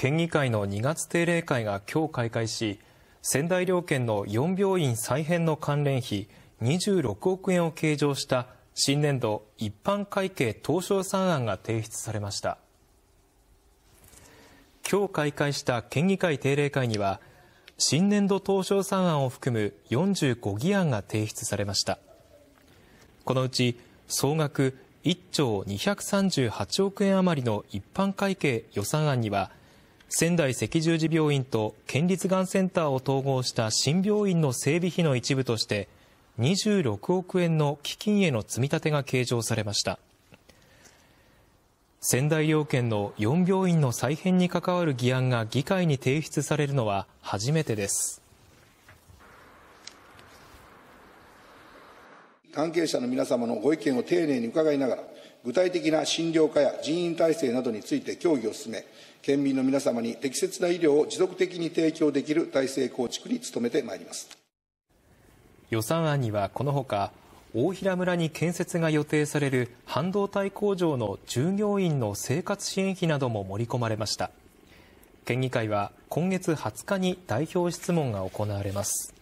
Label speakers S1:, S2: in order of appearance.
S1: 県議会の2月定例会が今日開会し仙台両県の4病院再編の関連費26億円を計上した新年度一般会計当初予算案が提出されました今日開会した県議会定例会には新年度当初予算案を含む45議案が提出されましたこのうち総額1兆238億円余りの一般会計予算案には仙台赤十字病院と県立がんセンターを統合した新病院の整備費の一部として26億円の基金への積み立てが計上されました仙台両県の4病院の再編に関わる議案が議会に提出されるのは初めてです
S2: 関係者の皆様のご意見を丁寧に伺いながら、具体的な診療科や人員体制などについて協議を進め、県民の皆様に適切な医療を持続的に提供できる体制構築に努めてまいります
S1: 予算案にはこのほか大平村に建設が予定される半導体工場の従業員の生活支援費なども盛り込まれました県議会は今月20日に代表質問が行われます